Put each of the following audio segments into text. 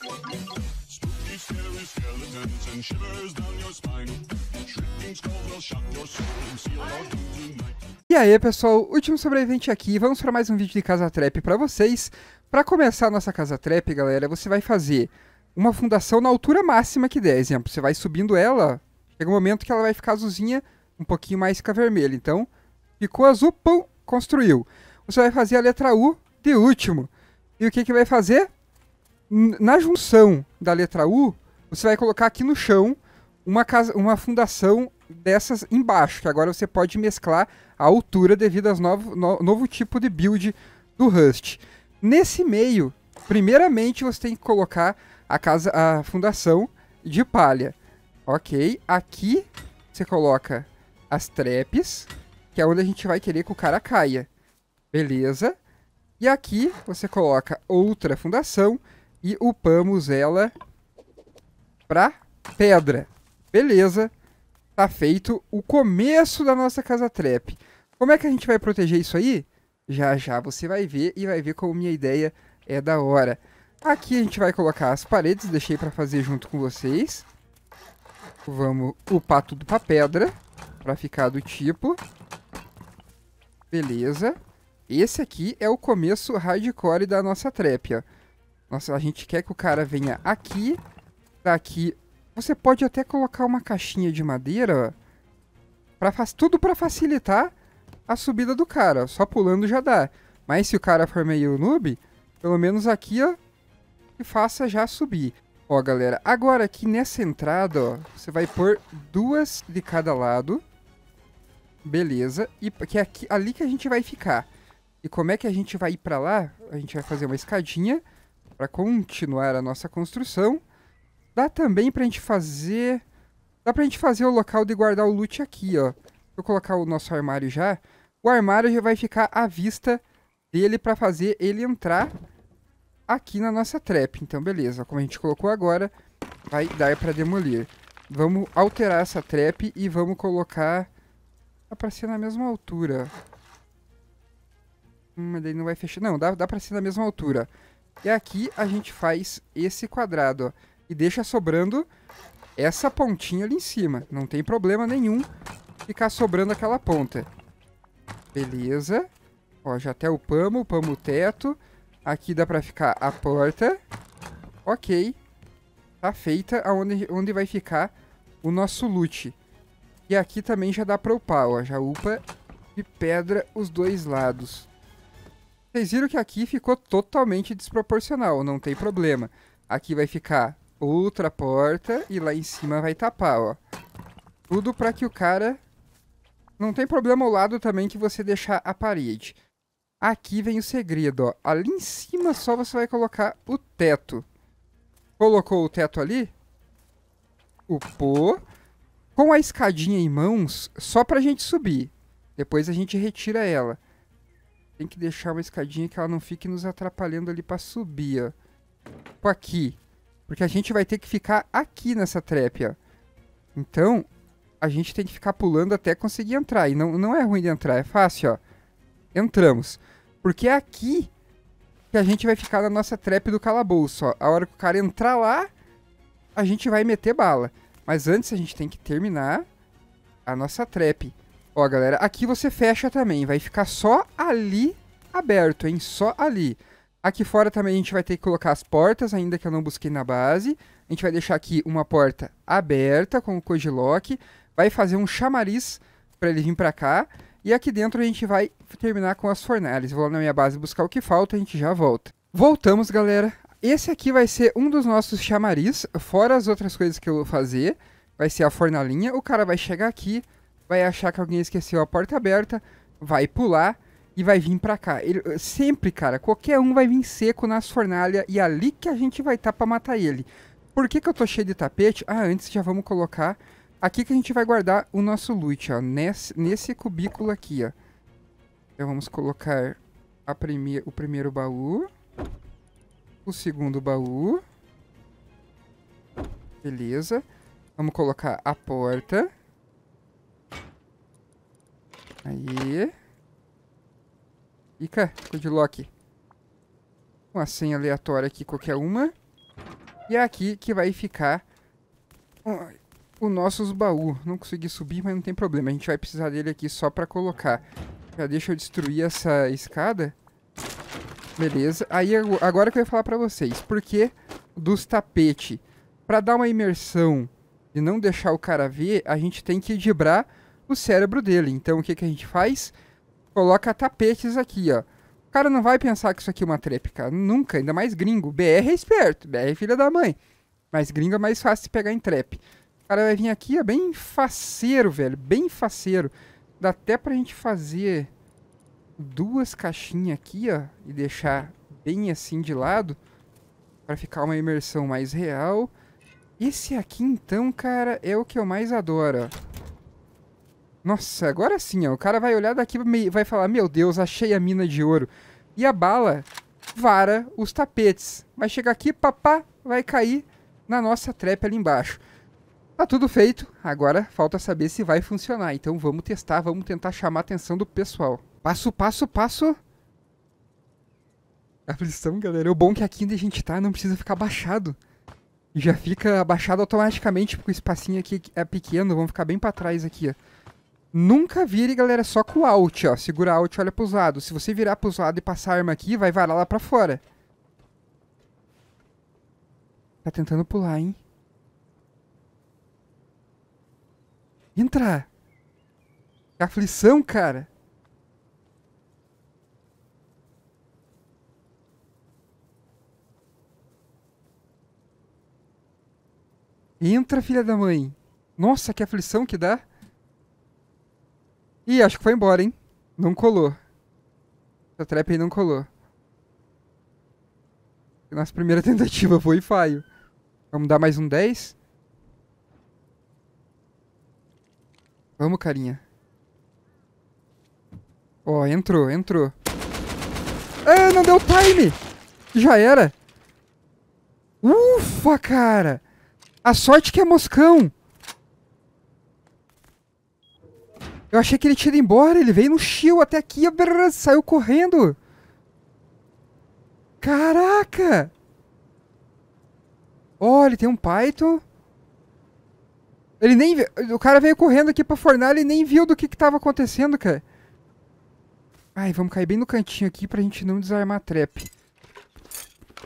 Spooky, scary skeletons and shivers down your spine. Shrieking skulls will shock your soul and seal your doom tonight. E aí, pessoal, último sobrevivente aqui. Vamos para mais um vídeo de Casa Trap para vocês. Para começar a nossa Casa Trap, galera, você vai fazer uma fundação na altura máxima que der. Exemplo, você vai subindo ela, chega um momento que ela vai ficar azulzinha, um pouquinho mais que a vermelha. Então, ficou azul, pum, construiu. Você vai fazer a letra U de último. E o que, que vai fazer? na junção da letra U, você vai colocar aqui no chão uma, casa, uma fundação dessas embaixo, que agora você pode mesclar a altura devido ao novo, no, novo tipo de build do Rust. Nesse meio, primeiramente você tem que colocar a, casa, a fundação de palha. Ok, aqui você coloca as traps, que é onde a gente vai querer que o cara caia. Beleza. E aqui você coloca outra fundação e upamos ela pra pedra. Beleza, tá feito o começo da nossa casa trap. Como é que a gente vai proteger isso aí? Já já você vai ver e vai ver como minha ideia é da hora. Aqui a gente vai colocar as paredes, deixei para fazer junto com vocês. Vamos upar tudo para pedra, para ficar do tipo. Beleza. Esse aqui é o começo hardcore da nossa trap, ó. Nossa, a gente quer que o cara venha aqui, daqui. Você pode até colocar uma caixinha de madeira, pra, tudo para facilitar a subida do cara. Só pulando já dá. Mas se o cara for meio noob, pelo menos aqui, ó, e faça já subir. Ó, galera, agora aqui nessa entrada, ó, você vai pôr duas de cada lado. Beleza. E que é aqui, ali que a gente vai ficar. E como é que a gente vai ir pra lá? A gente vai fazer uma escadinha para continuar a nossa construção. Dá também pra gente fazer... Dá pra gente fazer o local de guardar o loot aqui, ó. Vou colocar o nosso armário já. O armário já vai ficar à vista dele para fazer ele entrar aqui na nossa trap. Então, beleza. Como a gente colocou agora, vai dar para demolir. Vamos alterar essa trap e vamos colocar... Dá pra ser na mesma altura. Hum, mas daí não vai fechar. Não, dá, dá pra ser na mesma altura. E aqui a gente faz esse quadrado, ó, E deixa sobrando essa pontinha ali em cima. Não tem problema nenhum ficar sobrando aquela ponta. Beleza. Ó, já até upamos, upamos o teto. Aqui dá pra ficar a porta. Ok. Tá feita aonde, onde vai ficar o nosso loot. E aqui também já dá pra upar, ó. Já upa de pedra os dois lados. Vocês viram que aqui ficou totalmente desproporcional, não tem problema. Aqui vai ficar outra porta e lá em cima vai tapar, ó. Tudo pra que o cara... Não tem problema o lado também que você deixar a parede. Aqui vem o segredo, ó. Ali em cima só você vai colocar o teto. Colocou o teto ali? Upou. Com a escadinha em mãos, só pra gente subir. Depois a gente retira ela. Tem que deixar uma escadinha que ela não fique nos atrapalhando ali pra subir, ó. Tipo aqui. Porque a gente vai ter que ficar aqui nessa trap, ó. Então, a gente tem que ficar pulando até conseguir entrar. E não, não é ruim de entrar, é fácil, ó. Entramos. Porque é aqui que a gente vai ficar na nossa trap do calabouço, ó. A hora que o cara entrar lá, a gente vai meter bala. Mas antes a gente tem que terminar a nossa trap. Ó, galera, aqui você fecha também, vai ficar só ali aberto, hein? Só ali. Aqui fora também a gente vai ter que colocar as portas, ainda que eu não busquei na base. A gente vai deixar aqui uma porta aberta com o Codilock. vai fazer um chamariz para ele vir para cá. E aqui dentro a gente vai terminar com as fornalhas. Vou lá na minha base buscar o que falta, a gente já volta. Voltamos, galera. Esse aqui vai ser um dos nossos chamariz, fora as outras coisas que eu vou fazer. Vai ser a fornalinha, o cara vai chegar aqui, vai achar que alguém esqueceu a porta aberta, vai pular e vai vir pra cá. Ele, eh, sempre, cara, qualquer um vai vir seco nas fornalhas e é ali que a gente vai estar tá pra matar ele. Por que, que eu tô cheio de tapete? Ah, antes já vamos colocar aqui que a gente vai guardar o nosso loot, ó. Nesse, nesse cubículo aqui, ó. Então vamos colocar a prime o primeiro baú. O segundo baú. Beleza. Vamos colocar a porta. Aí. fica de lock, Uma senha aleatória aqui, qualquer uma. E é aqui que vai ficar o nosso baú. Não consegui subir, mas não tem problema. A gente vai precisar dele aqui só pra colocar. Já deixa eu destruir essa escada. Beleza. Aí agora que eu ia falar pra vocês. Por que dos tapetes? Pra dar uma imersão e não deixar o cara ver, a gente tem que dibrar o cérebro dele. Então o que, que a gente faz? Coloca tapetes aqui, ó. O cara não vai pensar que isso aqui é uma trap, cara. Nunca, ainda mais gringo. BR é esperto, BR é filha da mãe. Mas gringo é mais fácil de pegar em trap. O cara vai vir aqui, ó, bem faceiro, velho. Bem faceiro. Dá até pra gente fazer duas caixinhas aqui, ó. E deixar bem assim de lado. Pra ficar uma imersão mais real. Esse aqui, então, cara, é o que eu mais adoro, ó. Nossa, agora sim, ó. O cara vai olhar daqui e vai falar: Meu Deus, achei a mina de ouro. E a bala vara os tapetes. Vai chegar aqui, papá, vai cair na nossa trap ali embaixo. Tá tudo feito, agora falta saber se vai funcionar. Então vamos testar, vamos tentar chamar a atenção do pessoal. Passo, passo, passo. Aflição, galera. É o bom é que aqui onde a gente tá não precisa ficar baixado. Já fica abaixado automaticamente, porque o espacinho aqui é pequeno. Vamos ficar bem pra trás aqui, ó. Nunca vire, galera, só com o Alt, ó. Segura Alt e olha pros lados. Se você virar pros lados e passar a arma aqui, vai varar lá pra fora. Tá tentando pular, hein? Entra! Que aflição, cara! Entra, filha da mãe! Nossa, que aflição que dá! Ih, acho que foi embora, hein? Não colou. Essa trap aí não colou. Nossa primeira tentativa foi e faio. Vamos dar mais um 10? Vamos, carinha. Ó, oh, entrou, entrou. Ah, não deu time! Já era. Ufa, cara! A sorte que é moscão! Eu achei que ele tinha ido embora, ele veio no chill até aqui, saiu correndo. Caraca! Ó, oh, ele tem um Python. Ele nem... O cara veio correndo aqui pra fornalha e nem viu do que que tava acontecendo, cara. Ai, vamos cair bem no cantinho aqui pra gente não desarmar a trap.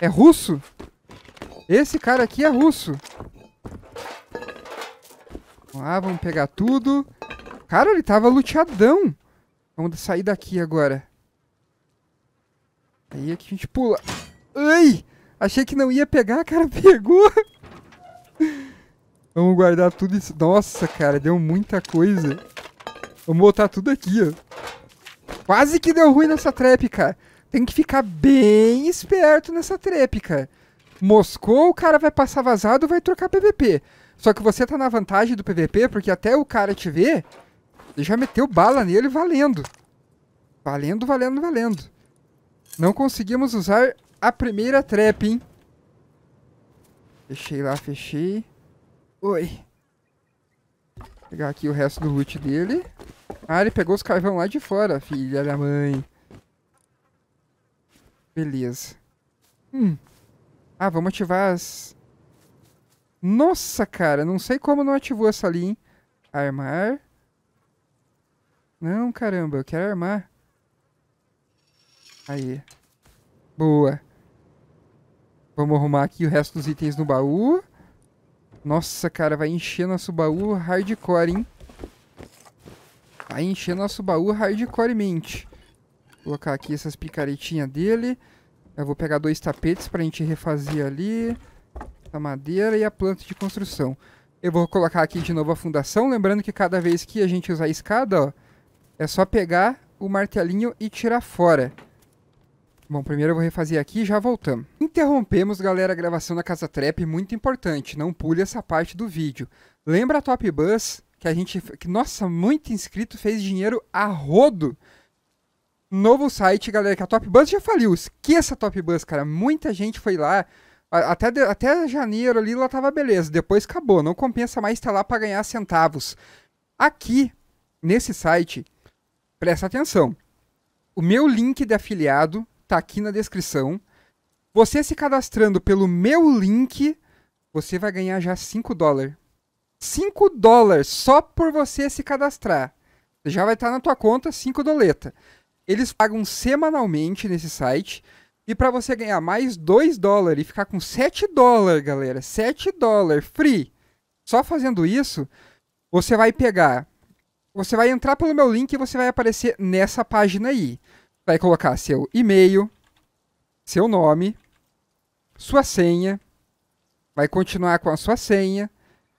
É russo? Esse cara aqui é russo. Vamos lá, vamos pegar tudo. Cara, ele tava luteadão. Vamos sair daqui agora. Aí é que a gente pula. Ai! Achei que não ia pegar, cara, pegou. Vamos guardar tudo isso. Nossa, cara, deu muita coisa. Vamos botar tudo aqui, ó. Quase que deu ruim nessa trap, cara. Tem que ficar bem esperto nessa trap, cara. Moscou, o cara vai passar vazado, vai trocar PVP. Só que você tá na vantagem do PVP, porque até o cara te ver, ele já meteu bala nele valendo. Valendo, valendo, valendo. Não conseguimos usar a primeira trap, hein? Fechei lá, fechei. Oi. Vou pegar aqui o resto do loot dele. Ah, ele pegou os carvão lá de fora, filha da mãe. Beleza. Hum. Ah, vamos ativar as... Nossa, cara, não sei como não ativou essa ali, hein? Armar. Não, caramba, eu quero armar. Aí. Boa. Vamos arrumar aqui o resto dos itens no baú. Nossa, cara, vai encher nosso baú hardcore, hein? Vai encher nosso baú hardcore, Vou colocar aqui essas picaretinhas dele. Eu vou pegar dois tapetes pra gente refazer ali. A madeira e a planta de construção. Eu vou colocar aqui de novo a fundação. Lembrando que cada vez que a gente usar a escada, ó é só pegar o martelinho e tirar fora. Bom, primeiro eu vou refazer aqui e já voltamos. Interrompemos, galera, a gravação da Casa Trap, muito importante, não pule essa parte do vídeo. Lembra a Top Bus, que a gente, que, nossa, muito inscrito fez dinheiro a rodo. Novo site, galera, que a Top Bus já faliu, esqueça a Top Bus, cara, muita gente foi lá, até, até janeiro ali lá tava beleza, depois acabou, não compensa mais estar lá para ganhar centavos. Aqui, nesse site, presta atenção. O meu link de afiliado está aqui na descrição. Você se cadastrando pelo meu link, você vai ganhar já 5 dólares. 5 dólares só por você se cadastrar. Já vai estar tá na tua conta 5 doleta. Eles pagam semanalmente nesse site. E para você ganhar mais 2 dólares e ficar com 7 dólares, galera, 7 dólares free. Só fazendo isso, você vai pegar você vai entrar pelo meu link e você vai aparecer nessa página aí. Vai colocar seu e-mail, seu nome, sua senha, vai continuar com a sua senha,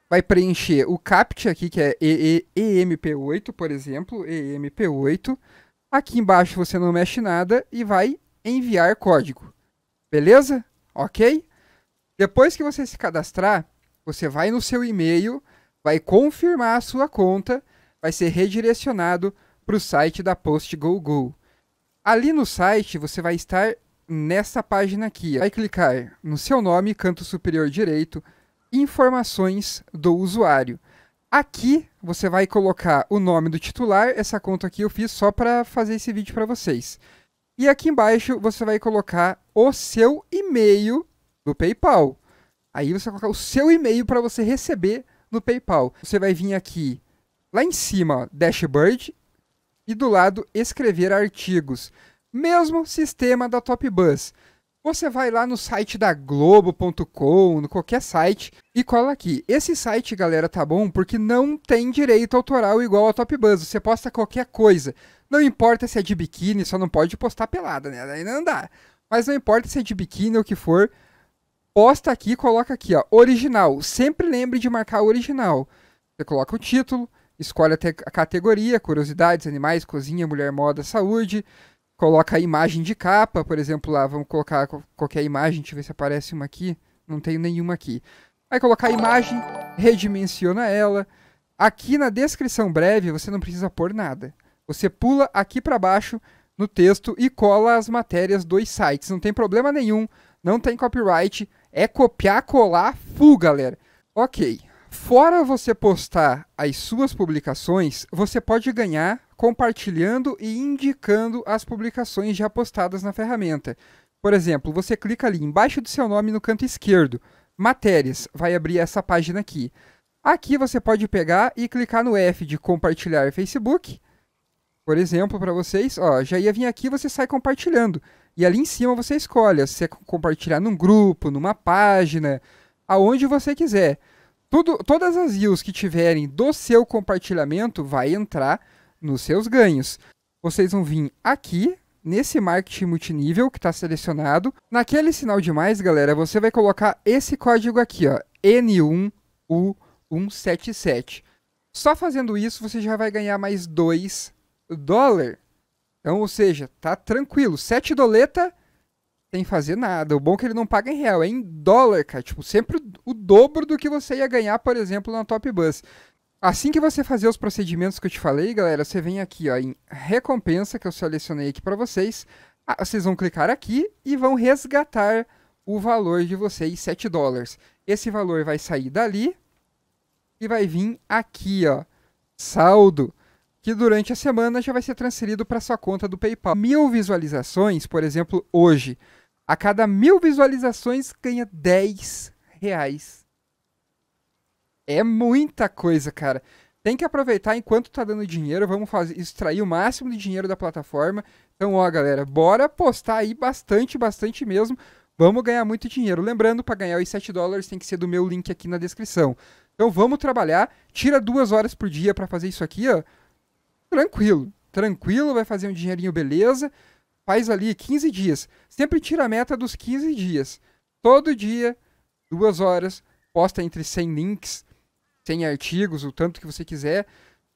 vai preencher o CAPTCHA aqui, que é e -E 8 por exemplo, EMP8. Aqui embaixo você não mexe nada e vai enviar código. Beleza? Ok? Depois que você se cadastrar, você vai no seu e-mail, vai confirmar a sua conta vai ser redirecionado para o site da PostGoGo. Ali no site você vai estar nessa página aqui. Vai clicar no seu nome, canto superior direito, informações do usuário. Aqui você vai colocar o nome do titular, essa conta aqui eu fiz só para fazer esse vídeo para vocês. E aqui embaixo você vai colocar o seu e-mail do PayPal. Aí você vai colocar o seu e-mail para você receber no PayPal. Você vai vir aqui Lá em cima, ó, dashboard e do lado escrever artigos. Mesmo sistema da TopBus. Você vai lá no site da Globo.com, no qualquer site, e cola aqui. Esse site, galera, tá bom porque não tem direito autoral igual a Top Você posta qualquer coisa. Não importa se é de biquíni, só não pode postar pelada, né? Daí não dá. Mas não importa se é de biquíni ou o que for, posta aqui e coloca aqui, ó, original. Sempre lembre de marcar o original. Você coloca o título, escolhe a categoria, curiosidades, animais, cozinha, mulher, moda, saúde, coloca a imagem de capa, por exemplo, lá, vamos colocar qualquer imagem, deixa eu ver se aparece uma aqui, não tenho nenhuma aqui. Vai colocar a imagem, redimensiona ela. Aqui na descrição breve você não precisa pôr nada. Você pula aqui para baixo no texto e cola as matérias dos sites. Não tem problema nenhum, não tem copyright, é copiar, colar, full, galera. Ok, Fora você postar as suas publicações, você pode ganhar compartilhando e indicando as publicações já postadas na ferramenta. Por exemplo, você clica ali embaixo do seu nome no canto esquerdo, Matérias, vai abrir essa página aqui. Aqui você pode pegar e clicar no F de compartilhar Facebook, por exemplo, para vocês, ó, já ia vir aqui, você sai compartilhando. E ali em cima você escolhe, se você compartilhar num grupo, numa página, aonde você quiser. Tudo, todas as views que tiverem do seu compartilhamento vai entrar nos seus ganhos. Vocês vão vir aqui nesse marketing multinível que está selecionado. Naquele sinal de mais, galera, você vai colocar esse código aqui, ó, N1U177. Só fazendo isso, você já vai ganhar mais 2 dólares. Então, ou seja, tá tranquilo. 7 doleta sem fazer nada. O bom é que ele não paga em real, é em dólar, cara. Tipo, sempre o dobro do que você ia ganhar, por exemplo, na Top Bus. Assim que você fazer os procedimentos que eu te falei, galera, você vem aqui ó, em recompensa, que eu selecionei aqui para vocês. Ah, vocês vão clicar aqui e vão resgatar o valor de vocês, 7 dólares. Esse valor vai sair dali e vai vir aqui, ó, saldo que durante a semana já vai ser transferido para sua conta do PayPal. Mil visualizações, por exemplo, hoje, a cada mil visualizações ganha 10 reais. É muita coisa, cara. Tem que aproveitar enquanto tá dando dinheiro, vamos fazer, extrair o máximo de dinheiro da plataforma. Então, ó, galera, bora postar aí bastante, bastante mesmo. Vamos ganhar muito dinheiro. Lembrando, para ganhar os 7 dólares tem que ser do meu link aqui na descrição. Então, vamos trabalhar. Tira duas horas por dia para fazer isso aqui, ó tranquilo, tranquilo, vai fazer um dinheirinho beleza, faz ali 15 dias. Sempre tira a meta dos 15 dias. Todo dia, duas horas, posta entre 100 links, 100 artigos, o tanto que você quiser.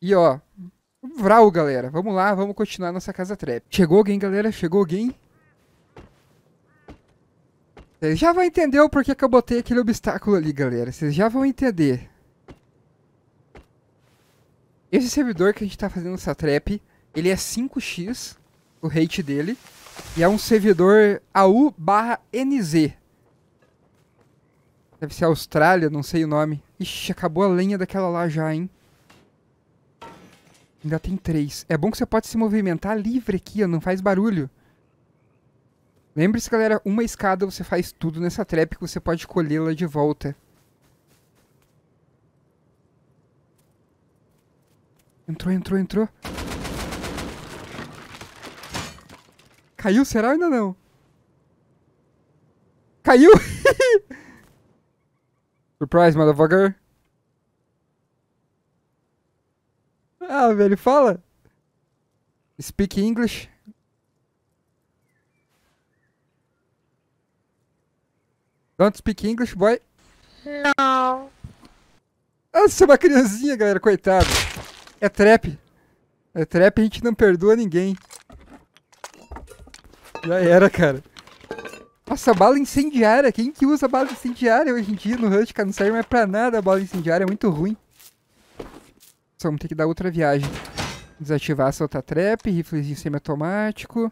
E ó, Vral, galera. Vamos lá, vamos continuar nossa casa trap. Chegou alguém, galera? Chegou alguém? Vocês já vão entender o porquê que eu botei aquele obstáculo ali, galera. Vocês já vão entender. Esse servidor que a gente tá fazendo essa trap, ele é 5x, o rate dele, e é um servidor AU barra NZ. Deve ser Austrália, não sei o nome. Ixi, acabou a lenha daquela lá já, hein? Ainda tem três. É bom que você pode se movimentar livre aqui, ó, não faz barulho. Lembre-se, galera, uma escada você faz tudo nessa trap que você pode colhê-la de volta. Entrou, entrou, entrou. Caiu, será ou ainda não? Caiu! Surprise, motherfucker. Ah, velho, fala. Speak English. Don't speak English, boy. Não. Nossa, é uma criancinha, galera, coitado. É trap. É trap, a gente não perdoa ninguém. Já era, cara. Nossa, bala incendiária. Quem que usa bala incendiária hoje em dia no Rush, cara? Não serve mais pra nada a bala incendiária, é muito ruim. Só vamos ter que dar outra viagem. Desativar soltar solta trap, riflezinho semiautomático.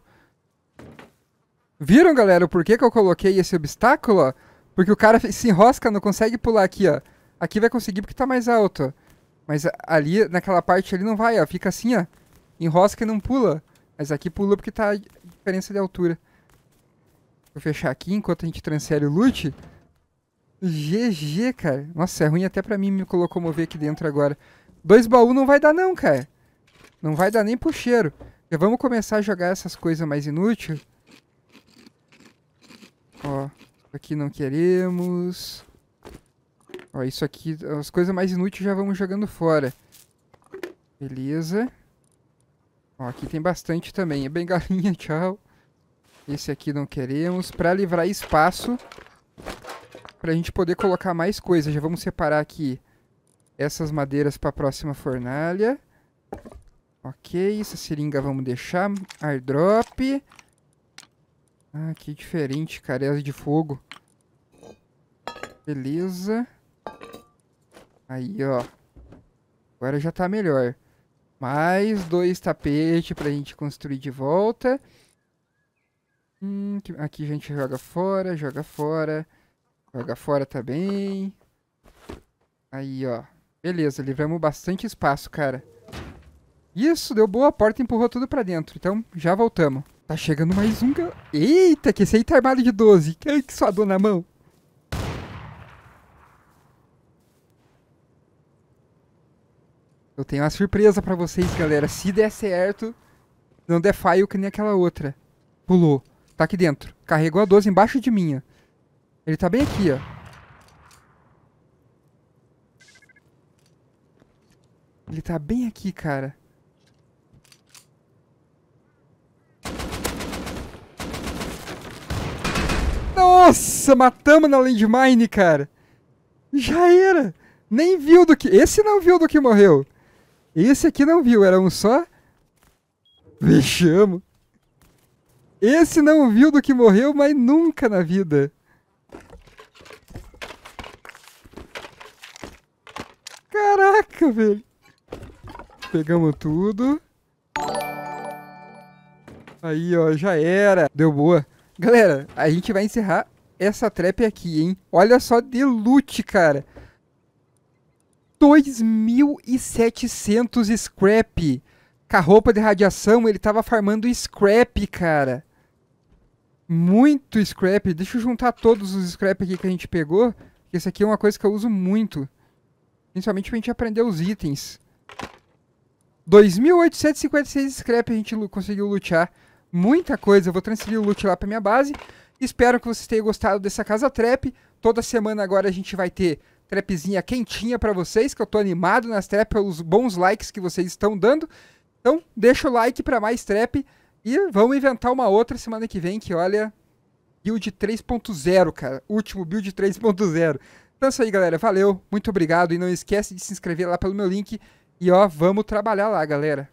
Viram, galera, o porquê que eu coloquei esse obstáculo, Porque o cara se enrosca, não consegue pular aqui, ó. Aqui vai conseguir porque tá mais alto, ó. Mas ali, naquela parte ali não vai, ó. Fica assim, ó. Enrosca e não pula. Mas aqui pula porque tá a diferença de altura. Vou fechar aqui enquanto a gente transfere o loot. GG, cara. Nossa, é ruim até pra mim me locomover aqui dentro agora. Dois baús não vai dar não, cara. Não vai dar nem pro cheiro. Já vamos começar a jogar essas coisas mais inúteis. Ó, aqui não queremos. Ó, isso aqui, as coisas mais inúteis já vamos jogando fora. Beleza. Ó, aqui tem bastante também. É bem galinha, tchau. Esse aqui não queremos. Pra livrar espaço, pra gente poder colocar mais coisas. Já vamos separar aqui essas madeiras pra próxima fornalha. Ok, essa seringa vamos deixar. Airdrop. Ah, que diferente, careca é de fogo. Beleza. Aí, ó. Agora já tá melhor. Mais dois tapetes pra gente construir de volta. Hum, aqui a gente joga fora, joga fora. Joga fora também. Aí, ó. Beleza, livramos bastante espaço, cara. Isso, deu boa, a porta empurrou tudo pra dentro. Então, já voltamos. Tá chegando mais um... Eita, que esse aí tá armado de 12. É que, que sua dor na mão. Eu tenho uma surpresa pra vocês, galera. Se der certo, não der fail que nem aquela outra. Pulou. Tá aqui dentro. Carregou a 12 embaixo de minha. Ele tá bem aqui, ó. Ele tá bem aqui, cara. Nossa, matamos na landmine, cara. Já era. Nem viu do que... Esse não viu do que morreu. Esse aqui não viu, era um só. Vexamo. Esse não viu do que morreu, mas nunca na vida. Caraca, velho. Pegamos tudo. Aí, ó, já era. Deu boa. Galera, a gente vai encerrar essa trap aqui, hein? Olha só de loot, cara. 2.700 scrap. Com a roupa de radiação, ele tava farmando scrap, cara. Muito scrap. Deixa eu juntar todos os scrap aqui que a gente pegou. Esse aqui é uma coisa que eu uso muito. Principalmente pra gente aprender os itens. 2.856 scrap a gente conseguiu lutear. Muita coisa. Eu vou transferir o loot lá pra minha base. Espero que vocês tenham gostado dessa casa trap. Toda semana agora a gente vai ter trapzinha quentinha para vocês, que eu tô animado nas trap pelos bons likes que vocês estão dando. Então, deixa o like para mais trap e vamos inventar uma outra semana que vem que, olha, build 3.0, cara. Último build 3.0. Então é isso aí, galera. Valeu, muito obrigado e não esquece de se inscrever lá pelo meu link. E ó, vamos trabalhar lá, galera.